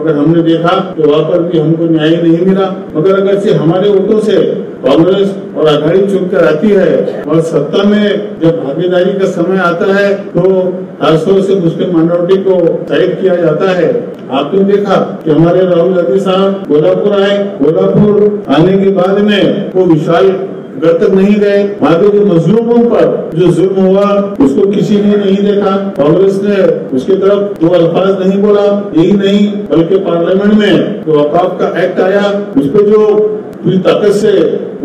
मगर हमने देखा कि वहाँ पर भी हमको न्याय नहीं मिला मगर अगर से हमारे वोटों से कांग्रेस और आघाड़ी चुप कर आती है और सत्ता में जब भागीदारी का समय आता है तो आसो से मुस्लिम माइनॉरिटी को साइड किया जाता है आपने देखा कि हमारे राहुल गांधी साहब गोलापुर आए गोलापुर आने के बाद में वो विशाल घर तक नहीं गए वहाँ के जो मजलूमों पर जो जुल्म हुआ उसको किसी ने नहीं देखा कांग्रेस ने उसके तरफ दो अल्फाज नहीं बोला यही नहीं बल्कि पार्लियामेंट में जो वकाफ का एक्ट आया उस पर जो पूरी ताकत से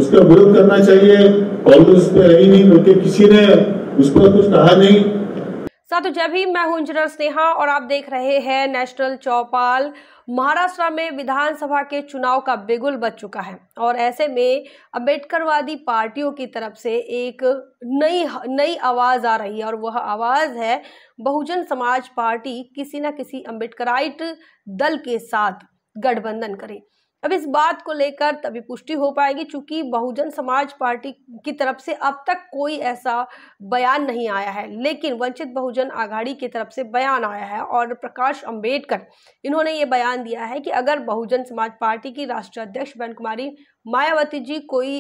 उसका विरोध करना चाहिए कांग्रेस पे रही नहीं बल्कि किसी ने उस पर कुछ कहा नहीं साथ जब ही मैं हूं इंजीनियर स्नेहा और आप देख रहे हैं नेशनल चौपाल महाराष्ट्र में विधानसभा के चुनाव का बिगुल बच चुका है और ऐसे में अम्बेडकरवादी पार्टियों की तरफ से एक नई नई आवाज़ आ रही है और वह आवाज़ है बहुजन समाज पार्टी किसी न किसी अम्बेडकराइट दल के साथ गठबंधन करें अब इस बात को लेकर तभी पुष्टि हो पाएगी चूंकि बहुजन समाज पार्टी की तरफ से अब तक कोई ऐसा बयान नहीं आया है लेकिन वंचित बहुजन आघाड़ी की तरफ से बयान आया है और प्रकाश अंबेडकर इन्होंने ये बयान दिया है कि अगर बहुजन समाज पार्टी की राष्ट्रीय अध्यक्ष बैन कुमारी मायावती जी कोई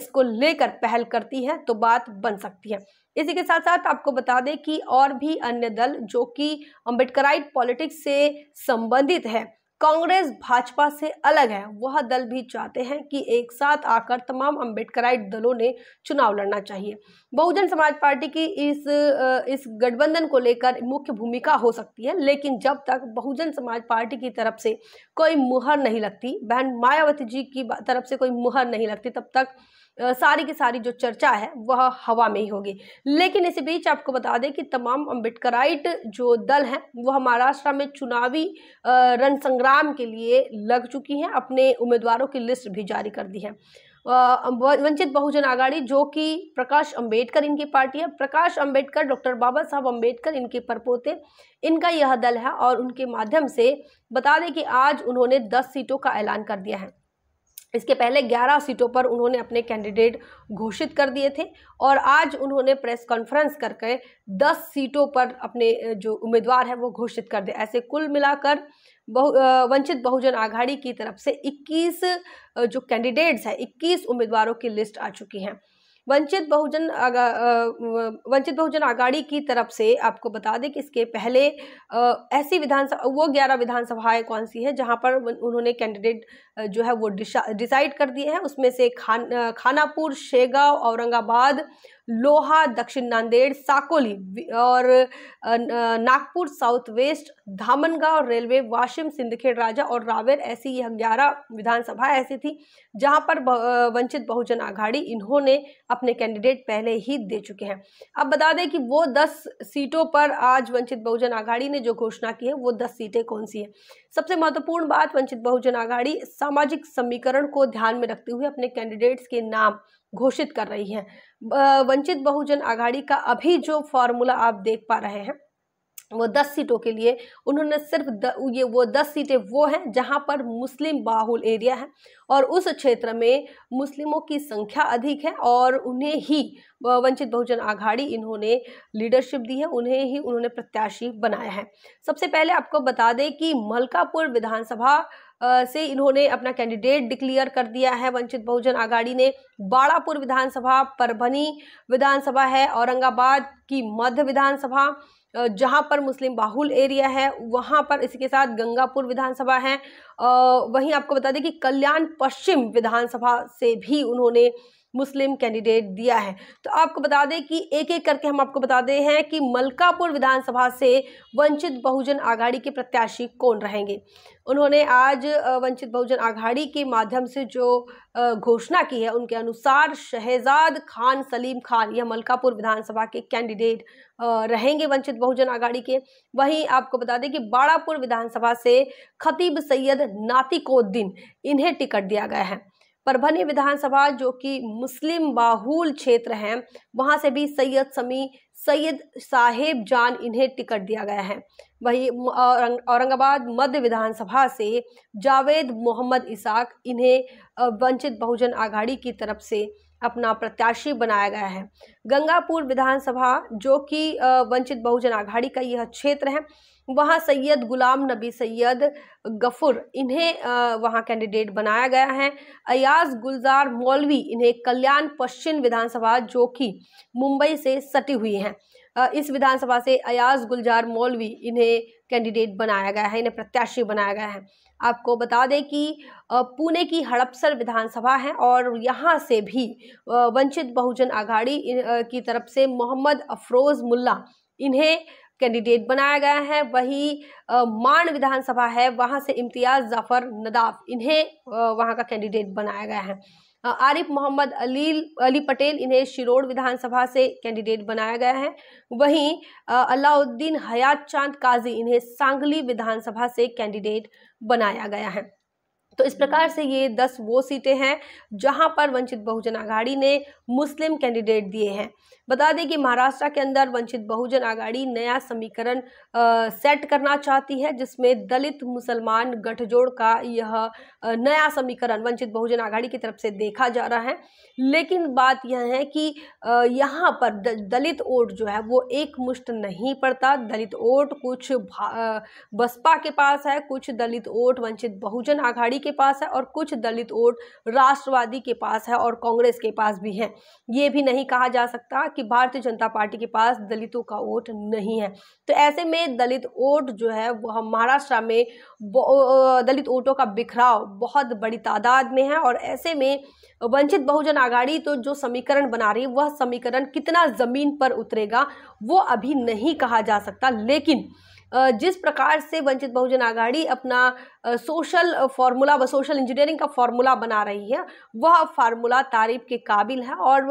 इसको लेकर पहल करती हैं तो बात बन सकती है इसी के साथ साथ आपको बता दें कि और भी अन्य दल जो कि अम्बेडकराइट पॉलिटिक्स से संबंधित है कांग्रेस भाजपा से अलग है वह दल भी चाहते हैं कि एक साथ आकर तमाम अंबेडकराइट दलों ने चुनाव लड़ना चाहिए बहुजन समाज पार्टी की इस इस गठबंधन को लेकर मुख्य भूमिका हो सकती है लेकिन जब तक बहुजन समाज पार्टी की तरफ से कोई मुहर नहीं लगती बहन मायावती जी की तरफ से कोई मुहर नहीं लगती तब तक सारी की सारी जो चर्चा है वह हवा में ही होगी लेकिन इसी बीच आपको बता दें कि तमाम अम्बेडकराइट जो दल हैं वह महाराष्ट्र में चुनावी रण संग्राम के लिए लग चुकी हैं अपने उम्मीदवारों की लिस्ट भी जारी कर दी है वंचित बहुजन आघाड़ी जो कि प्रकाश अंबेडकर इनकी पार्टी है प्रकाश अंबेडकर डॉक्टर बाबा साहब अंबेडकर इनके परपोते इनका यह दल है और उनके माध्यम से बता दें कि आज उन्होंने 10 सीटों का ऐलान कर दिया है इसके पहले 11 सीटों पर उन्होंने अपने कैंडिडेट घोषित कर दिए थे और आज उन्होंने प्रेस कॉन्फ्रेंस करके 10 सीटों पर अपने जो उम्मीदवार हैं वो घोषित कर दिए ऐसे कुल मिलाकर बहु वंचित बहुजन आघाड़ी की तरफ से 21 जो कैंडिडेट्स हैं 21 उम्मीदवारों की लिस्ट आ चुकी हैं वंचित बहुजन वंचित बहुजन आघाड़ी की तरफ से आपको बता दें कि इसके पहले ऐसी विधानसभा वो ग्यारह विधानसभाएं कौन सी हैं जहां पर उन्होंने कैंडिडेट जो है वो डिसाइड कर दिए हैं उसमें से खान खानापुर शेगांव औरंगाबाद लोहा दक्षिण नांदेड़ साकोली और Nagpur South West Dhamangaon Railway Washim Sindkhed Raja और रावेर ऐसी यह ग्यारह विधानसभा ऐसी थी जहां पर वंचित बहुजन आघाड़ी इन्होंने अपने कैंडिडेट पहले ही दे चुके हैं अब बता दें कि वो दस सीटों पर आज वंचित बहुजन आघाड़ी ने जो घोषणा की है वो दस सीटें कौन सी है सबसे महत्वपूर्ण बात वंचित बहुजन आघाड़ी सामाजिक समीकरण को ध्यान में रखते हुए अपने कैंडिडेट्स के नाम घोषित कर रही हैं वंचित बहुजन आघाड़ी का अभी जो फॉर्मूला आप देख पा रहे हैं वो दस सीटों के लिए उन्होंने सिर्फ द, ये वो दस सीटें वो हैं जहां पर मुस्लिम बाहुल एरिया है और उस क्षेत्र में मुस्लिमों की संख्या अधिक है और उन्हें ही वंचित बहुजन आघाड़ी इन्होंने लीडरशिप दी है उन्हें ही उन्होंने प्रत्याशी बनाया है सबसे पहले आपको बता दें कि मलकापुर विधानसभा से इन्होंने अपना कैंडिडेट डिक्लेयर कर दिया है वंचित बहुजन आघाड़ी ने बाड़ापुर विधानसभा परभनी विधानसभा है औरंगाबाद की मध्य विधानसभा जहां पर मुस्लिम बाहुल एरिया है वहां पर इसी के साथ गंगापुर विधानसभा है वहीं आपको बता दें कि कल्याण पश्चिम विधानसभा से भी उन्होंने मुस्लिम कैंडिडेट दिया है तो आपको बता दें कि एक एक करके हम आपको बता दें हैं कि मलकापुर विधानसभा से वंचित बहुजन आघाड़ी के प्रत्याशी कौन रहेंगे उन्होंने आज वंचित बहुजन आघाड़ी के माध्यम से जो घोषणा की है उनके अनुसार शहजाद खान सलीम खान यह मलकापुर विधानसभा के कैंडिडेट रहेंगे वंचित बहुजन आघाड़ी के वहीं आपको बता दें कि बाड़ापुर विधानसभा से खतीब सैयद नातिकोद्दीन इन्हें टिकट दिया गया है परभनी विधानसभा जो कि मुस्लिम बाहुल क्षेत्र हैं वहाँ से भी सैयद समी सैयद साहेब जान इन्हें टिकट दिया गया है वही औरंगाबाद मध्य विधानसभा से जावेद मोहम्मद इसाक इन्हें वंचित बहुजन आघाड़ी की तरफ से अपना प्रत्याशी बनाया गया है गंगापुर विधानसभा जो कि वंचित बहुजन आघाड़ी का यह क्षेत्र है वहाँ सैयद गुलाम नबी सैयद गफ़ुर इन्हें वहाँ कैंडिडेट बनाया गया है अयाज गुलजार मौलवी इन्हें कल्याण पश्चिम विधानसभा जो कि मुंबई से सटी हुई हैं इस विधानसभा से अयाज गुलजार मौलवी इन्हें कैंडिडेट बनाया गया है इन्हें प्रत्याशी बनाया गया है आपको बता दें कि पुणे की हड़पसर विधानसभा है और यहाँ से भी वंचित बहुजन आघाड़ी की तरफ से मोहम्मद अफरोज़ मुल्ला इन्हें कैंडिडेट बनाया गया है वही मांड विधानसभा है वहाँ से इम्तियाज़ जाफ़र नदाफ इन्हें वहाँ का कैंडिडेट बनाया गया है आरिफ मोहम्मद अली अली पटेल इन्हें शिरोड विधानसभा से कैंडिडेट बनाया गया है वहीं अलाउद्दीन हयात चांद काजी इन्हें सांगली विधानसभा से कैंडिडेट बनाया गया है तो इस प्रकार से ये दस वो सीटें हैं जहां पर वंचित बहुजन आघाड़ी ने मुस्लिम कैंडिडेट दिए हैं बता दें कि महाराष्ट्र के अंदर वंचित बहुजन आघाड़ी नया समीकरण सेट करना चाहती है जिसमें दलित मुसलमान गठजोड़ का यह नया समीकरण वंचित बहुजन आघाड़ी की तरफ से देखा जा रहा है लेकिन बात यह है कि यहाँ पर दलित वोट जो है वो एक मुश्त नहीं पड़ता दलित वोट कुछ बसपा के पास है कुछ दलित वोट वंचित बहुजन आघाड़ी के पास है और कुछ दलित वोट राष्ट्रवादी के पास है और कांग्रेस के पास भी है ये भी नहीं कहा जा सकता कि भारतीय जनता पार्टी के पास दलितों का वोट नहीं है तो ऐसे में दलित वोट जो है वह महाराष्ट्र में दलित वोटों का बिखराव बहुत बड़ी तादाद में है और ऐसे में वंचित बहुजन आघाड़ी तो जो समीकरण बना रही वह समीकरण कितना ज़मीन पर उतरेगा वो अभी नहीं कहा जा सकता लेकिन जिस प्रकार से वंचित बहुजन आघाड़ी अपना सोशल फार्मूला व सोशल इंजीनियरिंग का फार्मूला बना रही है वह फार्मूला तारीफ के काबिल है और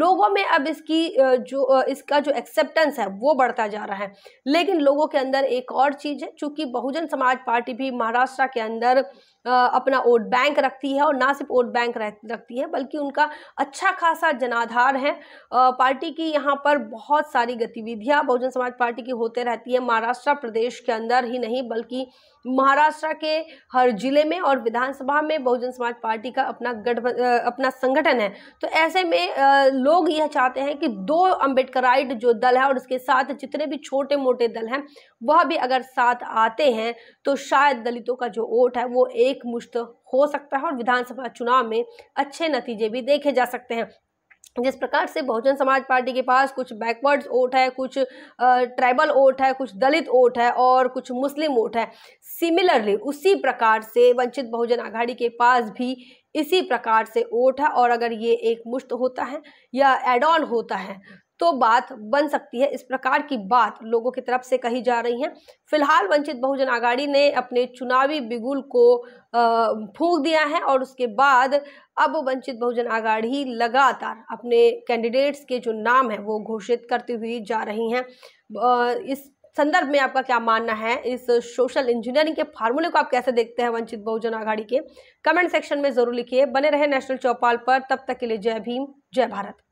लोगों में अब इसकी जो इसका जो एक्सेप्टेंस है वो बढ़ता जा रहा है लेकिन लोगों के अंदर एक और चीज़ है चूँकि बहुजन समाज पार्टी भी महाराष्ट्र के अंदर अपना वोट बैंक रखती है और ना सिर्फ वोट बैंक रखती है बल्कि उनका अच्छा खासा जनाधार है पार्टी की यहाँ पर बहुत सारी गतिविधियाँ बहुजन समाज पार्टी की होते रहती है महाराष्ट्र प्रदेश के अंदर ही नहीं बल्कि महाराष्ट्र के हर जिले में और विधानसभा में बहुजन समाज पार्टी का अपना गठ अपना संगठन है तो ऐसे में लोग यह चाहते हैं कि दो अम्बेडकर जो दल है और उसके साथ जितने भी छोटे मोटे दल हैं वह भी अगर साथ आते हैं तो शायद दलितों का जो वोट है वो एक मुश्त हो सकता है और विधानसभा चुनाव में अच्छे नतीजे भी देखे जा सकते हैं जिस प्रकार से बहुजन समाज पार्टी के पास कुछ बैकवर्ड्स वोट है कुछ ट्राइबल वोट है कुछ दलित वोट है और कुछ मुस्लिम वोट है सिमिलरली उसी प्रकार से वंचित बहुजन आघाड़ी के पास भी इसी प्रकार से वोट है और अगर ये एक मुश्त होता है या एड ऑन होता है तो बात बन सकती है इस प्रकार की बात लोगों की तरफ से कही जा रही है फिलहाल वंचित बहुजन आघाड़ी ने अपने चुनावी बिगुल को फूंक दिया है और उसके बाद अब वंचित बहुजन आघाड़ी लगातार अपने कैंडिडेट्स के जो नाम हैं वो घोषित करती हुई जा रही हैं इस संदर्भ में आपका क्या मानना है इस सोशल इंजीनियरिंग के फार्मूले को आप कैसे देखते हैं वंचित बहुजन आघाड़ी के कमेंट सेक्शन में जरूर लिखिए बने रहे नेशनल चौपाल पर तब तक के लिए जय भीम जय भारत